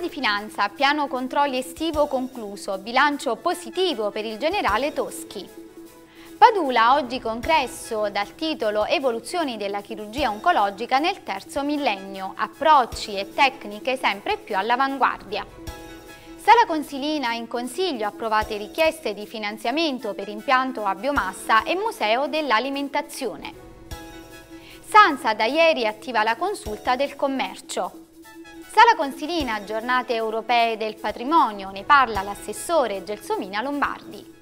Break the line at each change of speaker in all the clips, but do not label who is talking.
Guardia di Finanza, piano controlli estivo concluso, bilancio positivo per il generale Toschi. Padula, oggi congresso dal titolo Evoluzioni della chirurgia oncologica nel terzo millennio, approcci e tecniche sempre più all'avanguardia. Sala Consilina in Consiglio approvate richieste di finanziamento per impianto a biomassa e Museo dell'Alimentazione. Sansa da ieri attiva la consulta del commercio. Sala Consilina, giornate europee del patrimonio, ne parla l'assessore Gelsomina Lombardi.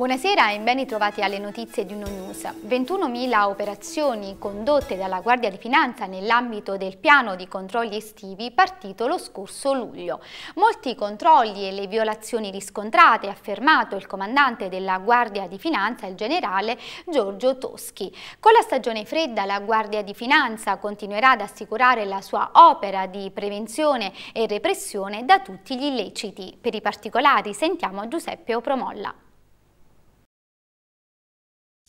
Buonasera e ben ritrovati alle notizie di Uno News. 21.000 operazioni condotte dalla Guardia di Finanza nell'ambito del piano di controlli estivi partito lo scorso luglio. Molti controlli e le violazioni riscontrate, ha affermato il comandante della Guardia di Finanza, il generale Giorgio Toschi. Con la stagione fredda la Guardia di Finanza continuerà ad assicurare la sua opera di prevenzione e repressione da tutti gli illeciti. Per i particolari sentiamo Giuseppe Opromolla.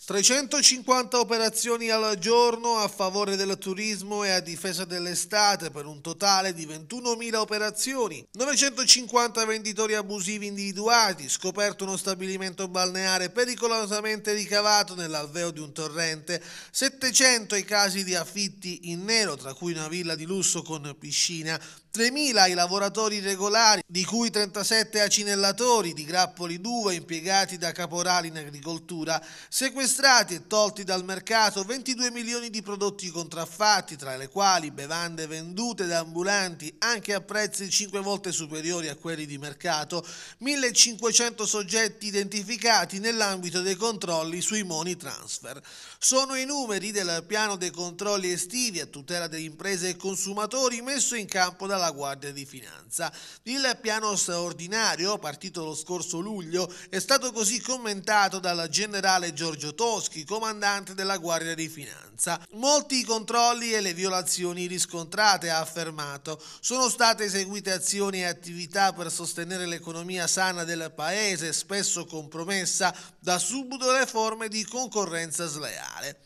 350 operazioni al giorno a favore del turismo e a difesa dell'estate per un totale di 21.000 operazioni, 950 venditori abusivi individuati, scoperto uno stabilimento balneare pericolosamente ricavato nell'alveo di un torrente, 700 i casi di affitti in nero, tra cui una villa di lusso con piscina, 3.000 i lavoratori regolari, di cui 37 acinellatori di grappoli 2 impiegati da caporali in agricoltura, sequestrati e tolti dal mercato 22 milioni di prodotti contraffatti, tra le quali bevande vendute da ambulanti anche a prezzi 5 volte superiori a quelli di mercato, 1.500 soggetti identificati nell'ambito dei controlli sui money transfer. Sono i numeri del piano dei controlli estivi a tutela delle imprese e consumatori messo in campo dalla alla Guardia di Finanza. Il piano straordinario, partito lo scorso luglio, è stato così commentato dal generale Giorgio Toschi, comandante della Guardia di Finanza. Molti i controlli e le violazioni riscontrate, ha affermato. Sono state eseguite azioni e attività per sostenere l'economia sana del paese, spesso compromessa da subito le forme di concorrenza sleale.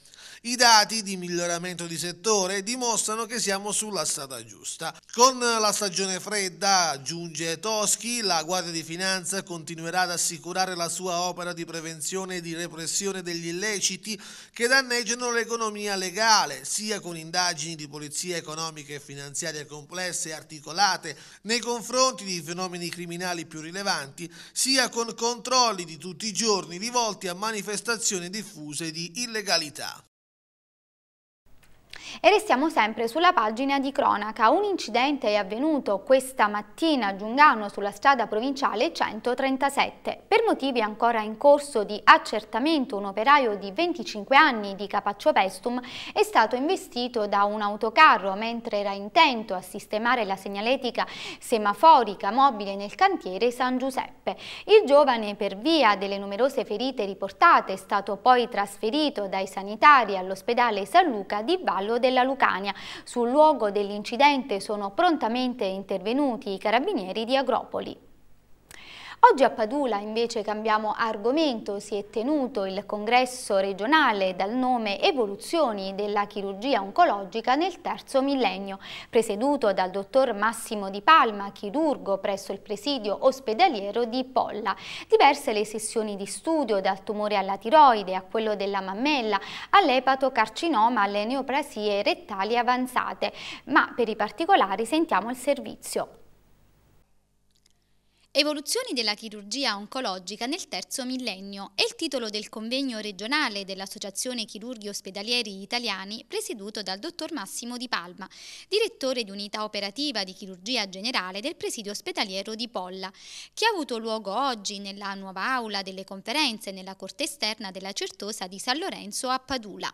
I dati di miglioramento di settore dimostrano che siamo sulla strada giusta. Con la stagione fredda, aggiunge Toschi, la Guardia di Finanza continuerà ad assicurare la sua opera di prevenzione e di repressione degli illeciti che danneggiano l'economia legale, sia con indagini di polizia economica e finanziaria complesse e articolate nei confronti di fenomeni criminali più rilevanti, sia con controlli di tutti i giorni rivolti a manifestazioni diffuse di illegalità.
E restiamo sempre sulla pagina di cronaca. Un incidente è avvenuto questa mattina a Giungano sulla strada provinciale 137. Per motivi ancora in corso di accertamento, un operaio di 25 anni di Capaccio Pestum è stato investito da un autocarro mentre era intento a sistemare la segnaletica semaforica mobile nel cantiere San Giuseppe. Il giovane, per via delle numerose ferite riportate, è stato poi trasferito dai sanitari all'ospedale San Luca di Vallo Castello della Lucania. Sul luogo dell'incidente sono prontamente intervenuti i carabinieri di Agropoli. Oggi a Padula invece cambiamo argomento, si è tenuto il congresso regionale dal nome Evoluzioni della chirurgia oncologica nel terzo millennio, presieduto dal dottor Massimo Di Palma, chirurgo presso il presidio ospedaliero di Polla. Diverse le sessioni di studio dal tumore alla tiroide a quello della mammella, all'epatocarcinoma, alle neoplasie rettali avanzate, ma per i particolari sentiamo il servizio. Evoluzioni della chirurgia oncologica nel terzo millennio è il titolo del convegno regionale dell'Associazione Chirurghi Ospedalieri Italiani presieduto dal dottor Massimo Di Palma, direttore di unità operativa di chirurgia generale del presidio ospedaliero di Polla, che ha avuto luogo oggi nella nuova aula delle conferenze nella corte esterna della Certosa di San Lorenzo a Padula.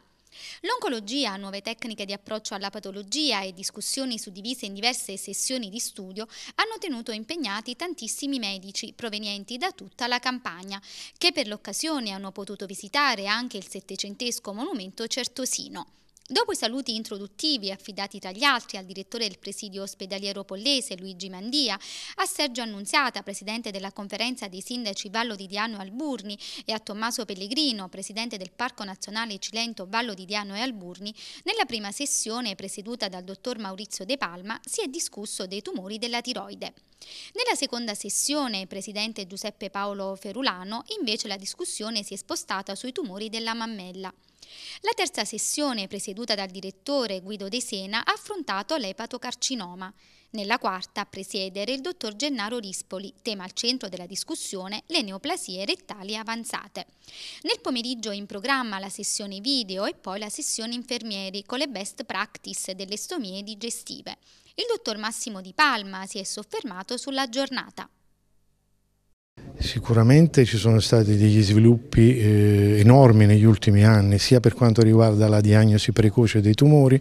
L'oncologia, nuove tecniche di approccio alla patologia e discussioni suddivise in diverse sessioni di studio hanno tenuto impegnati tantissimi medici provenienti da tutta la campagna, che per l'occasione hanno potuto visitare anche il settecentesco monumento certosino. Dopo i saluti introduttivi affidati tra gli altri al direttore del presidio ospedaliero pollese Luigi Mandia, a Sergio Annunziata, presidente della conferenza dei sindaci Vallo di Diano e Alburni, e a Tommaso Pellegrino, presidente del Parco Nazionale Cilento Vallo di Diano e Alburni, nella prima sessione presieduta dal dottor Maurizio De Palma si è discusso dei tumori della tiroide. Nella seconda sessione, presidente Giuseppe Paolo Ferulano, invece la discussione si è spostata sui tumori della mammella. La terza sessione, presieduta dal direttore Guido De Sena, ha affrontato l'epatocarcinoma. Nella quarta a presiedere il dottor Gennaro Rispoli, tema al centro della discussione le neoplasie rettali avanzate. Nel pomeriggio in programma la sessione video e poi la sessione infermieri con le best practice delle stomie digestive. Il dottor Massimo Di Palma si è soffermato sulla giornata.
Sicuramente ci sono stati degli sviluppi eh, enormi negli ultimi anni, sia per quanto riguarda la diagnosi precoce dei tumori,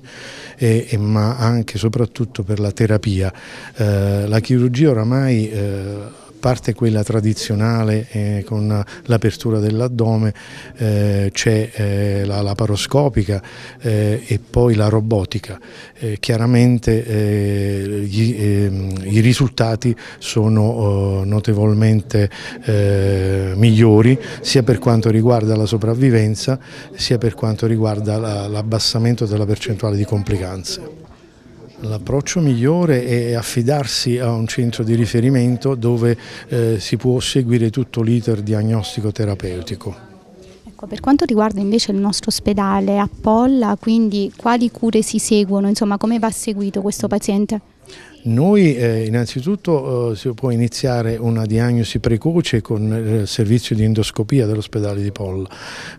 eh, eh, ma anche e soprattutto per la terapia. Eh, la chirurgia oramai eh, parte quella tradizionale eh, con l'apertura dell'addome, eh, c'è eh, la laparoscopica eh, e poi la robotica. Eh, chiaramente eh, gli, ehm, i risultati sono oh, notevolmente migliori sia per quanto riguarda la sopravvivenza sia per quanto riguarda l'abbassamento della percentuale di complicanze. L'approccio migliore è affidarsi a un centro di riferimento dove eh, si può seguire tutto l'iter diagnostico-terapeutico.
Ecco, per quanto riguarda invece il nostro ospedale a Polla, quindi quali cure si seguono, insomma come va seguito questo paziente?
Noi eh, innanzitutto eh, si può iniziare una diagnosi precoce con il eh, servizio di endoscopia dell'ospedale di Polla,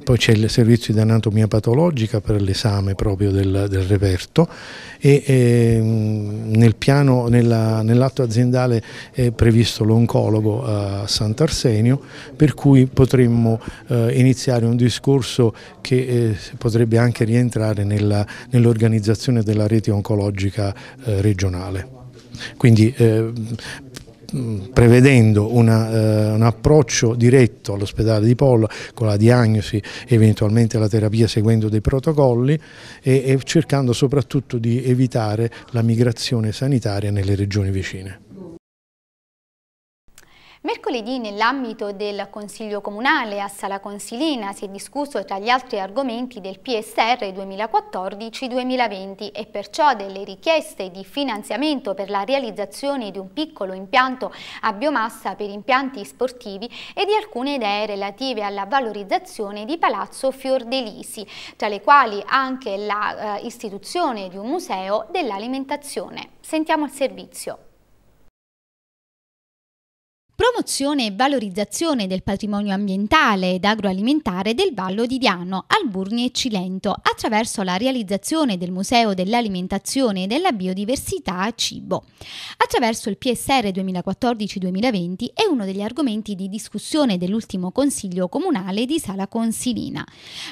poi c'è il servizio di anatomia patologica per l'esame proprio del, del, reperto e eh, nel nell'atto nell aziendale è previsto l'oncologo eh, a Sant'Arsenio per cui potremmo eh, iniziare un discorso che potrebbe anche rientrare nell'organizzazione nell della rete oncologica regionale. Quindi eh, prevedendo una, uh, un approccio diretto all'ospedale di Pollo con la diagnosi e eventualmente la terapia seguendo dei protocolli e, e cercando soprattutto di evitare la migrazione sanitaria nelle regioni vicine.
Mercoledì nell'ambito del Consiglio Comunale a Sala Consilina si è discusso tra gli altri argomenti del PSR 2014-2020 e perciò delle richieste di finanziamento per la realizzazione di un piccolo impianto a biomassa per impianti sportivi e di alcune idee relative alla valorizzazione di Palazzo Fiordelisi, tra le quali anche l'istituzione eh, di un museo dell'alimentazione. Sentiamo il servizio. Promozione e valorizzazione del patrimonio ambientale ed agroalimentare del Vallo di Diano, Alburni e Cilento attraverso la realizzazione del Museo dell'Alimentazione e della Biodiversità a Cibo. Attraverso il PSR 2014-2020 è uno degli argomenti di discussione dell'ultimo Consiglio Comunale di Sala Consilina.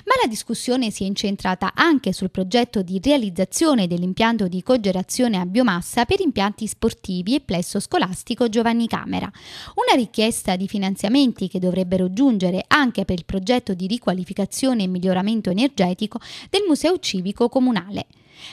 Ma la discussione si è incentrata anche sul progetto di realizzazione dell'impianto di cogerazione a biomassa per impianti sportivi e plesso scolastico Giovanni Camera una richiesta di finanziamenti che dovrebbero giungere anche per il progetto di riqualificazione e miglioramento energetico del Museo Civico Comunale.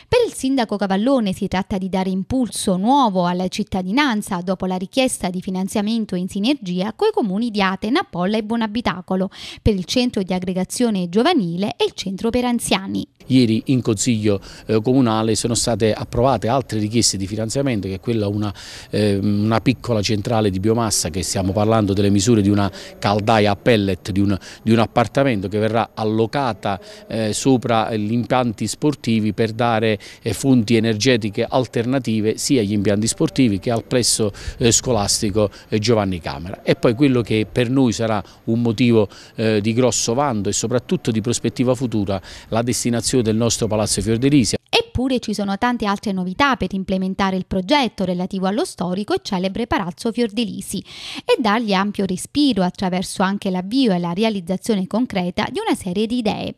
Per il sindaco Cavallone si tratta di dare impulso nuovo alla cittadinanza dopo la richiesta di finanziamento in sinergia coi comuni di Atena, Polla e Buonabitacolo per il centro di aggregazione giovanile e il centro per anziani.
Ieri in Consiglio eh, Comunale sono state approvate altre richieste di finanziamento che è quella una, eh, una piccola centrale di biomassa che stiamo parlando delle misure di una caldaia a pellet di un, di un appartamento che verrà allocata eh, sopra gli impianti sportivi per dare sviluppare eh, fonti energetiche alternative sia agli impianti sportivi che al plesso eh, scolastico eh, Giovanni Camera. E poi quello che per noi sarà un motivo di grosso vanto e soprattutto di prospettiva futura, la destinazione del nostro Palazzo Fiordelisi Eppure ci
sono tante altre novità per implementare il progetto relativo allo storico e celebre Palazzo Fiordilisi e dargli ampio respiro attraverso anche l'avvio e la realizzazione concreta di una serie di idee.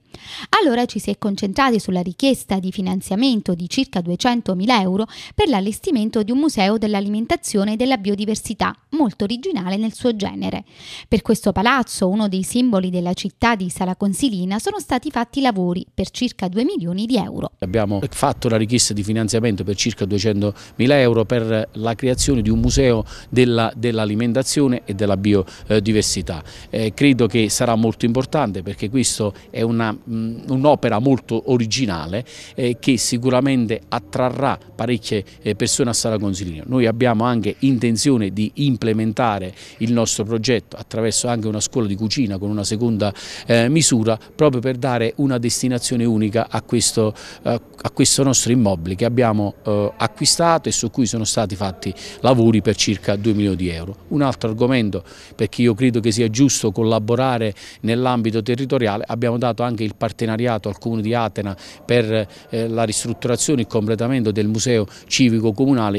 Allora ci si è concentrati sulla richiesta di finanziamento di circa 200.000 euro per l'allestimento di un museo dell'alimentazione e della biodiversità, molto originale nel suo genere. Per questo palazzo, uno dei simboli della città di Sala Consilina, sono stati fatti lavori per circa 2 milioni di euro.
Abbiamo fatto fatto la richiesta di finanziamento per circa 200 mila euro per la creazione di un museo dell'alimentazione dell e della biodiversità. Eh, credo che sarà molto importante perché questa è un'opera un molto originale eh, che sicuramente attrarrà parecchie eh, persone a Sala Consiglio. Noi abbiamo anche intenzione di implementare il nostro progetto attraverso anche una scuola di cucina con una seconda eh, misura proprio per dare una destinazione unica a questo, eh, a questo questo nostro immobile che abbiamo eh, acquistato e su cui sono stati fatti lavori per circa 2 milioni di euro. Un altro argomento perché io credo che sia giusto collaborare nell'ambito territoriale, abbiamo dato anche il partenariato al Comune di Atena per eh, la ristrutturazione e il completamento del Museo Civico Comunale.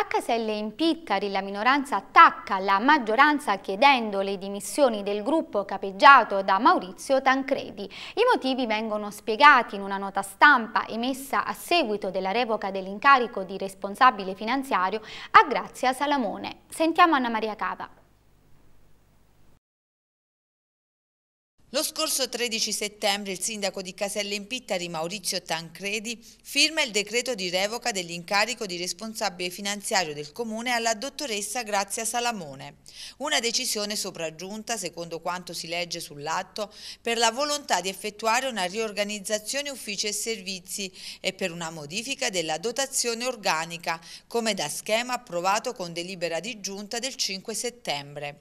A Caselle in Piccari la minoranza attacca la maggioranza chiedendo le dimissioni del gruppo capeggiato da Maurizio Tancredi. I motivi vengono spiegati in una nota stampa emessa a seguito della revoca dell'incarico di responsabile finanziario a Grazia Salamone. Sentiamo Anna Maria Cava.
Lo scorso 13 settembre il sindaco di Caselle in Pittari Maurizio Tancredi firma il decreto di revoca dell'incarico di responsabile finanziario del comune alla dottoressa Grazia Salamone. Una decisione sopraggiunta, secondo quanto si legge sull'atto, per la volontà di effettuare una riorganizzazione uffici e servizi e per una modifica della dotazione organica, come da schema approvato con delibera di giunta del 5 settembre.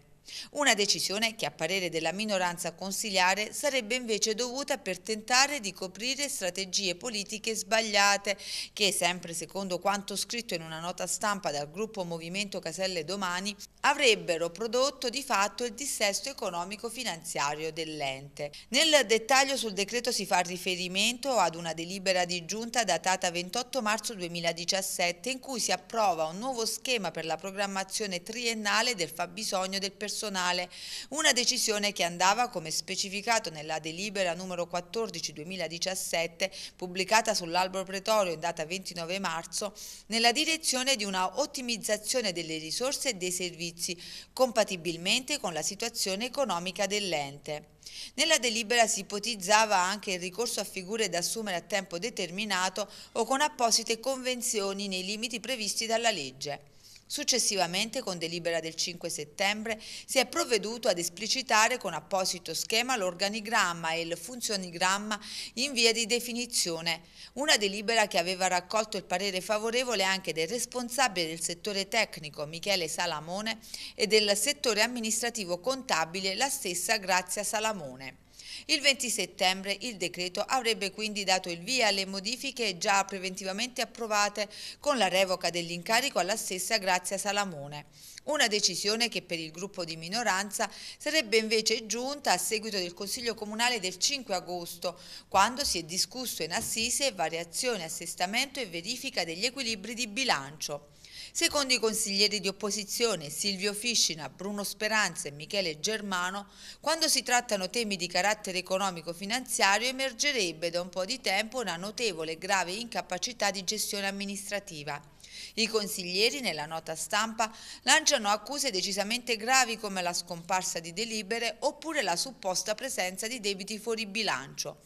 Una decisione che a parere della minoranza consigliare sarebbe invece dovuta per tentare di coprire strategie politiche sbagliate che, sempre secondo quanto scritto in una nota stampa dal gruppo Movimento Caselle Domani, avrebbero prodotto di fatto il dissesto economico-finanziario dell'ente. Nel dettaglio sul decreto si fa riferimento ad una delibera di giunta datata 28 marzo 2017 in cui si approva un nuovo schema per la programmazione triennale del fabbisogno del personale personale, una decisione che andava, come specificato nella delibera numero 14-2017, pubblicata sull'albero pretorio in data 29 marzo, nella direzione di una ottimizzazione delle risorse e dei servizi, compatibilmente con la situazione economica dell'ente. Nella delibera si ipotizzava anche il ricorso a figure da assumere a tempo determinato o con apposite convenzioni nei limiti previsti dalla legge. Successivamente, con delibera del 5 settembre, si è provveduto ad esplicitare con apposito schema l'organigramma e il funzionigramma in via di definizione, una delibera che aveva raccolto il parere favorevole anche del responsabile del settore tecnico Michele Salamone e del settore amministrativo contabile la stessa Grazia Salamone. Il 20 settembre il decreto avrebbe quindi dato il via alle modifiche già preventivamente approvate con la revoca dell'incarico alla stessa Grazia Salamone. Una decisione che per il gruppo di minoranza sarebbe invece giunta a seguito del Consiglio Comunale del 5 agosto, quando si è discusso in assise variazione, assestamento e verifica degli equilibri di bilancio. Secondo i consiglieri di opposizione Silvio Fiscina, Bruno Speranza e Michele Germano, quando si trattano temi di carattere economico-finanziario emergerebbe da un po' di tempo una notevole e grave incapacità di gestione amministrativa. I consiglieri, nella nota stampa, lanciano accuse decisamente gravi come la scomparsa di delibere oppure la supposta presenza di debiti fuori bilancio.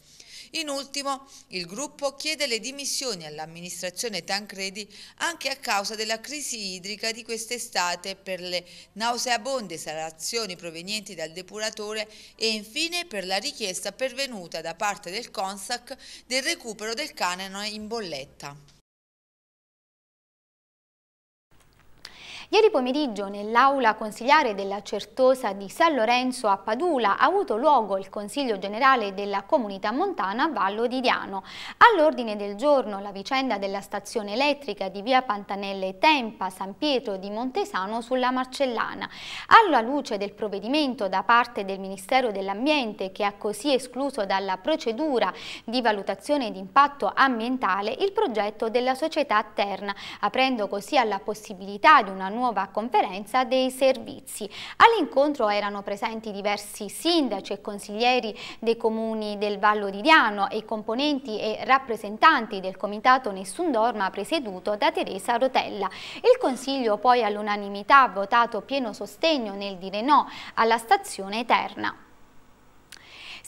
In ultimo, il gruppo chiede le dimissioni all'amministrazione Tancredi anche a causa della crisi idrica di quest'estate per le nauseabonde salazioni provenienti dal depuratore e infine per la richiesta pervenuta da parte del CONSAC del recupero del canone in bolletta.
Ieri pomeriggio nell'aula consigliare della Certosa di San Lorenzo a Padula ha avuto luogo il Consiglio Generale della Comunità Montana Vallo di Diano. All'ordine del giorno la vicenda della stazione elettrica di via Pantanelle Tempa San Pietro di Montesano sulla Marcellana. Alla luce del provvedimento da parte del Ministero dell'Ambiente che ha così escluso dalla procedura di valutazione di impatto ambientale il progetto della società Terna, aprendo così alla possibilità di una nuova nuova conferenza dei servizi. All'incontro erano presenti diversi sindaci e consiglieri dei comuni del Vallo di Diano e componenti e rappresentanti del comitato Nessun Dorma presieduto da Teresa Rotella. Il Consiglio poi all'unanimità ha votato pieno sostegno nel dire no alla stazione Eterna.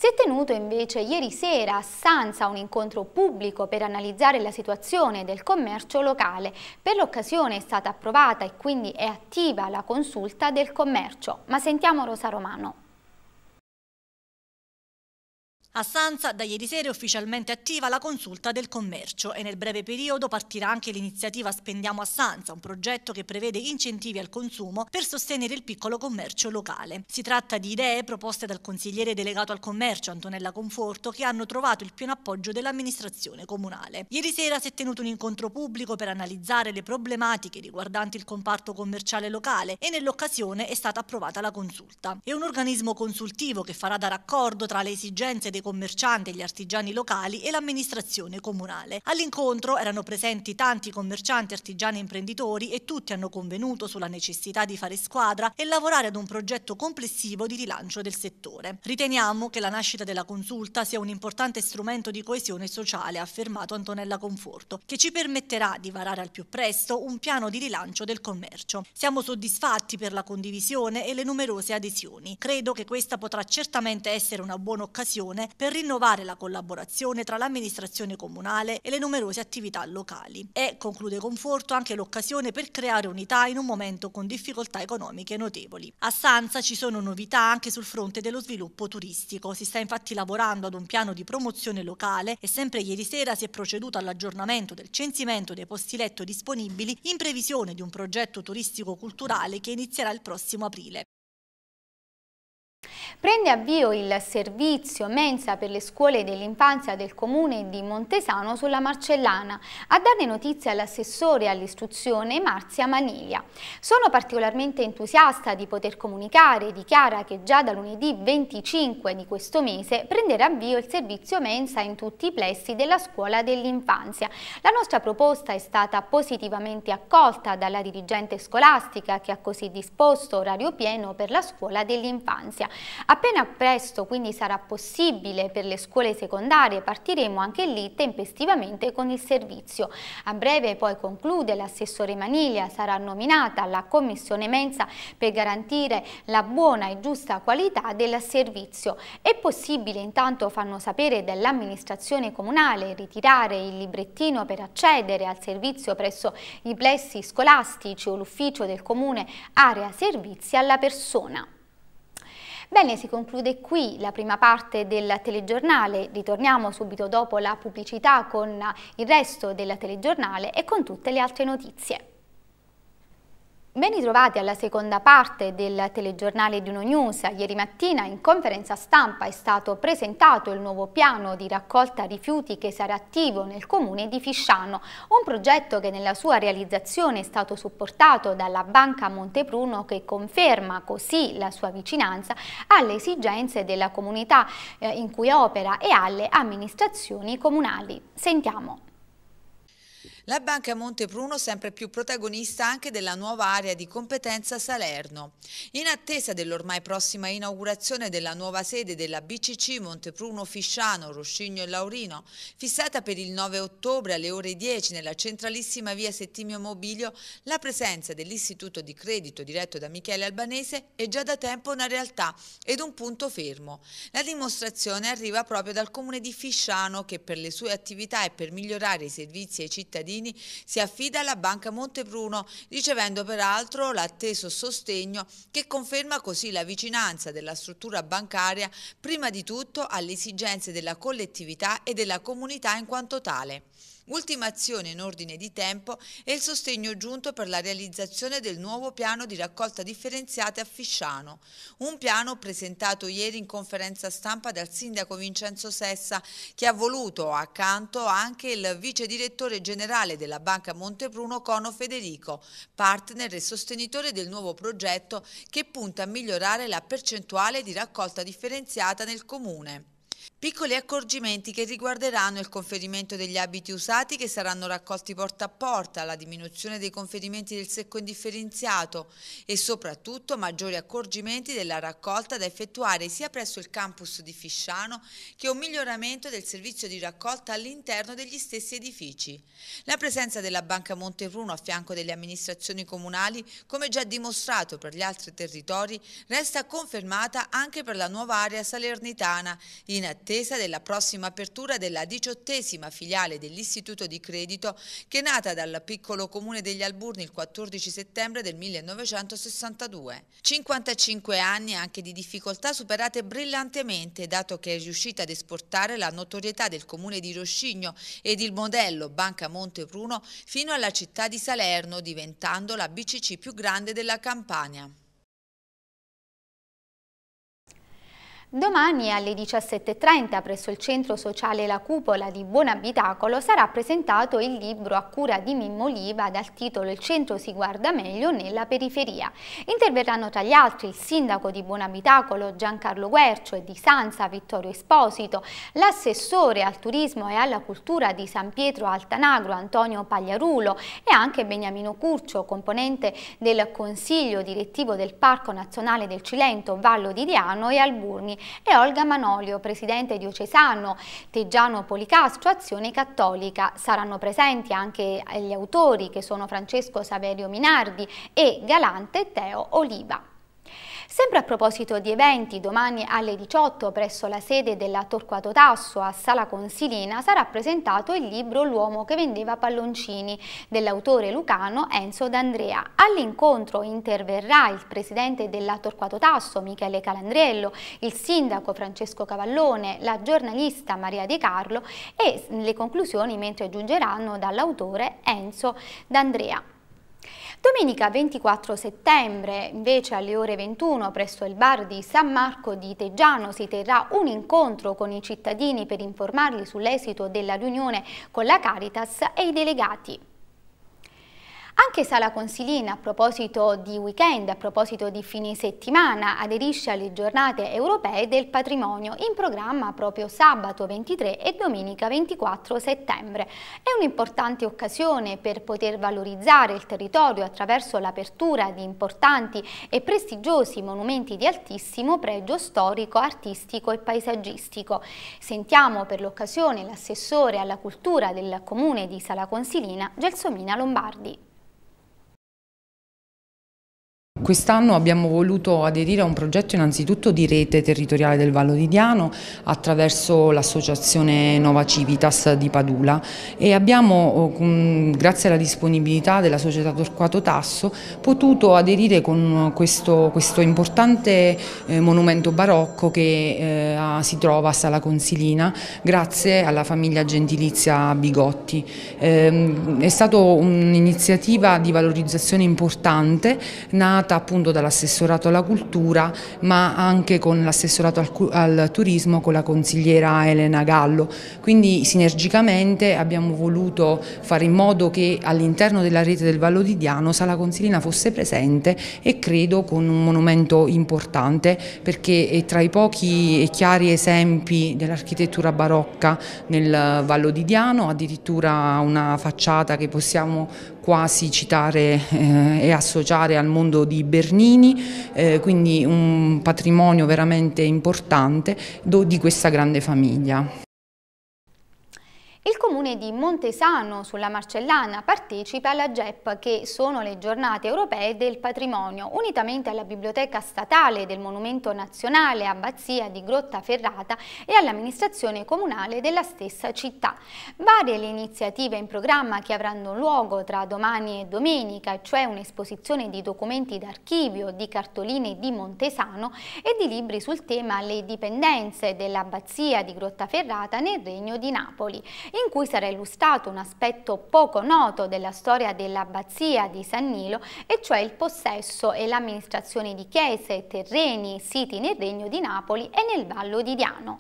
Si è tenuto invece ieri sera a Sanza un incontro pubblico per analizzare la situazione del commercio locale. Per l'occasione è stata approvata e quindi è attiva la consulta del commercio. Ma sentiamo Rosa Romano.
A Sanza da ieri sera è ufficialmente attiva la consulta del commercio e nel breve periodo partirà anche l'iniziativa Spendiamo a Sanza, un progetto che prevede incentivi al consumo per sostenere il piccolo commercio locale. Si tratta di idee proposte dal consigliere delegato al commercio Antonella Conforto che hanno trovato il pieno appoggio dell'amministrazione comunale. Ieri sera si è tenuto un incontro pubblico per analizzare le problematiche riguardanti il comparto commerciale locale e nell'occasione è stata approvata la consulta. È un organismo consultivo che farà da raccordo tra le esigenze dei commercianti e gli artigiani locali e l'amministrazione comunale. All'incontro erano presenti tanti commercianti, artigiani e imprenditori e tutti hanno convenuto sulla necessità di fare squadra e lavorare ad un progetto complessivo di rilancio del settore. Riteniamo che la nascita della consulta sia un importante strumento di coesione sociale, ha affermato Antonella Conforto, che ci permetterà di varare al più presto un piano di rilancio del commercio. Siamo soddisfatti per la condivisione e le numerose adesioni. Credo che questa potrà certamente essere una buona occasione per rinnovare la collaborazione tra l'amministrazione comunale e le numerose attività locali. E, conclude Conforto, anche l'occasione per creare unità in un momento con difficoltà economiche notevoli. A Sanza ci sono novità anche sul fronte dello sviluppo turistico. Si sta infatti lavorando ad un piano di promozione locale e sempre ieri sera si è proceduto all'aggiornamento del censimento dei posti letto disponibili in previsione di un progetto turistico-culturale che inizierà il prossimo aprile.
Prende avvio il servizio mensa per le scuole dell'infanzia del comune di Montesano sulla Marcellana. A darne notizia l'assessore all'istruzione Marzia Maniglia. Sono particolarmente entusiasta di poter comunicare, dichiara che già da lunedì 25 di questo mese prenderà avvio il servizio mensa in tutti i plessi della scuola dell'infanzia. La nostra proposta è stata positivamente accolta dalla dirigente scolastica che ha così disposto orario pieno per la scuola dell'infanzia. Appena presto quindi sarà possibile per le scuole secondarie partiremo anche lì tempestivamente con il servizio. A breve poi conclude l'assessore Maniglia, sarà nominata la commissione mensa per garantire la buona e giusta qualità del servizio. È possibile intanto fanno sapere dell'amministrazione comunale ritirare il librettino per accedere al servizio presso i plessi scolastici o l'ufficio del comune area servizi alla persona. Bene, si conclude qui la prima parte del telegiornale. Ritorniamo subito dopo la pubblicità con il resto del telegiornale e con tutte le altre notizie. Ben ritrovati alla seconda parte del telegiornale di Uno News. Ieri mattina in conferenza stampa è stato presentato il nuovo piano di raccolta rifiuti che sarà attivo nel comune di Fisciano, un progetto che nella sua realizzazione è stato supportato dalla Banca Montepruno che conferma così la sua vicinanza alle esigenze della comunità eh, in cui opera e alle amministrazioni comunali.
Sentiamo. La Banca Montepruno sempre più protagonista anche della nuova area di competenza Salerno. In attesa dell'ormai prossima inaugurazione della nuova sede della BCC Montepruno Fisciano, Roscigno e Laurino, fissata per il 9 ottobre alle ore 10 nella centralissima via Settimio Mobilio, la presenza dell'istituto di credito diretto da Michele Albanese è già da tempo una realtà ed un punto fermo. La dimostrazione arriva proprio dal comune di Fisciano che per le sue attività e per migliorare i servizi ai cittadini cittadini si affida alla Banca Montebruno, ricevendo peraltro l'atteso sostegno che conferma così la vicinanza della struttura bancaria prima di tutto alle esigenze della collettività e della comunità in quanto tale. Ultima azione in ordine di tempo è il sostegno giunto per la realizzazione del nuovo piano di raccolta differenziata a Fisciano, un piano presentato ieri in conferenza stampa dal sindaco Vincenzo Sessa che ha voluto accanto anche il vice direttore generale della Banca Montepruno Cono Federico, partner e sostenitore del nuovo progetto che punta a migliorare la percentuale di raccolta differenziata nel comune. Piccoli accorgimenti che riguarderanno il conferimento degli abiti usati che saranno raccolti porta a porta, la diminuzione dei conferimenti del secco indifferenziato e soprattutto maggiori accorgimenti della raccolta da effettuare sia presso il campus di Fisciano che un miglioramento del servizio di raccolta all'interno degli stessi edifici. La presenza della Banca Montepruno a fianco delle amministrazioni comunali, come già dimostrato per gli altri territori, resta confermata anche per la nuova area salernitana in attesa attesa della prossima apertura della diciottesima filiale dell'Istituto di Credito che è nata dal piccolo comune degli Alburni il 14 settembre del 1962. 55 anni anche di difficoltà superate brillantemente dato che è riuscita ad esportare la notorietà del comune di Roscigno ed il modello Banca Monte Bruno fino alla città di Salerno diventando la BCC più grande della Campania.
Domani alle 17.30 presso il Centro Sociale La Cupola di Buonabitacolo sarà presentato il libro a cura di Mimmo Oliva dal titolo Il centro si guarda meglio nella periferia. Interverranno tra gli altri il sindaco di Buonabitacolo Giancarlo Guercio e di Sanza Vittorio Esposito, l'assessore al turismo e alla cultura di San Pietro Altanagro Antonio Pagliarulo e anche Beniamino Curcio, componente del consiglio direttivo del Parco Nazionale del Cilento Vallo di Diano e Alburni e Olga Manolio, presidente diocesano Teggiano Policastro, Azione Cattolica. Saranno presenti anche gli autori che sono Francesco Saverio Minardi e Galante Teo Oliva. Sempre a proposito di eventi, domani alle 18 presso la sede della Torquato Tasso a Sala Consilina sarà presentato il libro L'uomo che vendeva palloncini dell'autore lucano Enzo D'Andrea. All'incontro interverrà il presidente della Torquato Tasso Michele Calandrello, il sindaco Francesco Cavallone, la giornalista Maria De Carlo e le conclusioni mentre giungeranno dall'autore Enzo D'Andrea. Domenica 24 settembre invece alle ore 21 presso il bar di San Marco di Teggiano si terrà un incontro con i cittadini per informarli sull'esito della riunione con la Caritas e i delegati. Anche Sala Consilina, a proposito di weekend, a proposito di fine settimana, aderisce alle giornate europee del patrimonio in programma proprio sabato 23 e domenica 24 settembre. È un'importante occasione per poter valorizzare il territorio attraverso l'apertura di importanti e prestigiosi monumenti di altissimo pregio storico, artistico e paesaggistico. Sentiamo per l'occasione l'assessore alla cultura del comune di Sala Consilina, Gelsomina Lombardi.
Quest'anno abbiamo voluto aderire a un progetto innanzitutto di rete territoriale del Vallo di Diano attraverso l'associazione Nova Civitas di Padula e abbiamo, oh, grazie alla disponibilità della società Torquato Tasso, potuto aderire con questo, questo importante eh, monumento barocco che eh, si trova a Sala Consilina grazie alla famiglia gentilizia Bigotti. Ehm, è stata un'iniziativa di valorizzazione importante nata coordinata appunto dall'assessorato alla cultura ma anche con l'assessorato al, al, turismo con la consigliera Elena Gallo. Quindi sinergicamente abbiamo voluto fare in modo che all'interno della rete del Vallo di Diano Sala Consilina fosse presente e credo con un monumento importante perché è tra i pochi e chiari esempi dell'architettura barocca nel Vallo di Diano, addirittura una facciata che possiamo quasi citare eh, e associare al mondo di Bernini, eh, quindi un patrimonio veramente importante do, di questa grande famiglia.
Il comune di Montesano sulla Marcellana partecipa alla GEP che sono le giornate europee del patrimonio unitamente alla biblioteca statale del monumento nazionale Abbazia di Grottaferrata e all'amministrazione comunale della stessa città. Varie le iniziative in programma che avranno luogo tra domani e domenica, cioè un'esposizione di documenti d'archivio, di cartoline di Montesano e di libri sul tema Le dipendenze dell'Abbazia di Grottaferrata nel Regno di Napoli in cui sarà illustrato un aspetto poco noto della storia dell'abbazia di San Nilo, e cioè il possesso e l'amministrazione di chiese, terreni, siti nel Regno di Napoli e nel Vallo di Diano.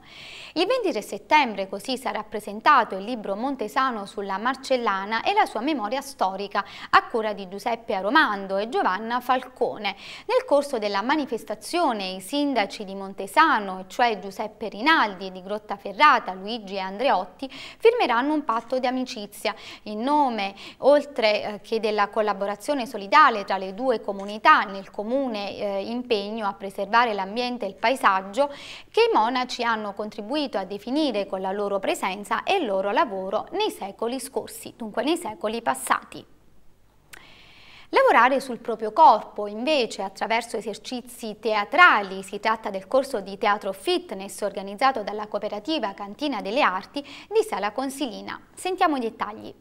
Il 23 settembre così sarà presentato il libro Montesano sulla Marcellana e la sua memoria storica a cura di Giuseppe Aromando e Giovanna Falcone. Nel corso della manifestazione i sindaci di Montesano, cioè Giuseppe Rinaldi e di Grottaferrata, Luigi e Andreotti, firmeranno un patto di amicizia in nome, oltre eh, che della collaborazione solidale tra le due comunità nel comune eh, impegno a preservare l'ambiente e il paesaggio, che i monaci hanno contribuito contribuito a definire con la loro presenza e il loro lavoro nei secoli scorsi, dunque nei secoli passati. Lavorare sul proprio corpo, invece, attraverso esercizi teatrali, si tratta del corso di teatro fitness organizzato dalla cooperativa Cantina delle Arti di Sala Consilina. Sentiamo i dettagli.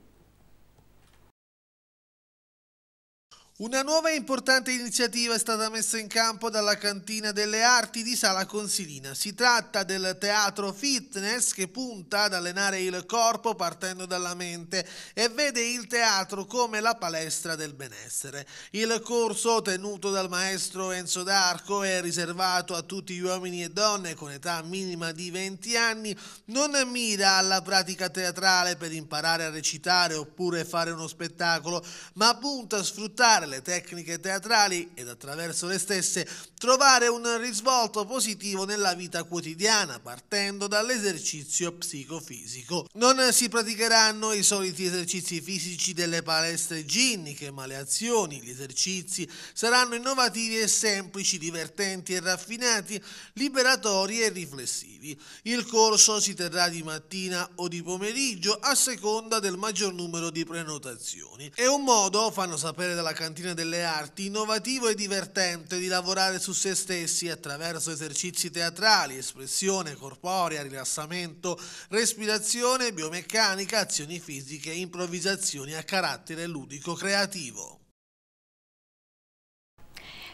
Una nuova e importante iniziativa è stata messa in campo dalla Cantina delle Arti di Sala Consilina. Si tratta del teatro fitness che punta ad allenare il corpo partendo dalla mente e vede il teatro come la palestra del benessere. Il corso tenuto dal maestro Enzo D'Arco è riservato a tutti gli uomini e donne con età minima di 20 anni, non mira alla pratica teatrale per imparare a recitare oppure fare uno spettacolo, ma punta a sfruttare sfruttare le tecniche teatrali ed attraverso le stesse trovare un risvolto positivo nella vita quotidiana partendo dall'esercizio psicofisico. Non si praticheranno i soliti esercizi fisici delle palestre ginniche, ma le azioni, gli esercizi saranno innovativi e semplici, divertenti e raffinati, liberatori e riflessivi. Il corso si terrà di mattina o di pomeriggio a seconda del maggior numero di prenotazioni. È un modo, fanno sapere dalla cantina, Cantina delle Arti, innovativo e divertente di lavorare su se stessi attraverso esercizi teatrali, espressione corporea, rilassamento, respirazione, biomeccanica, azioni fisiche e improvvisazioni a carattere ludico-creativo.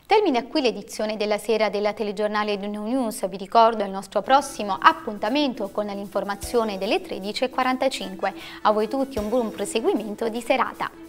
Termina qui l'edizione della sera della telegiornale New News. Vi ricordo il nostro prossimo appuntamento con l'informazione delle 13.45. A voi tutti un buon proseguimento di serata.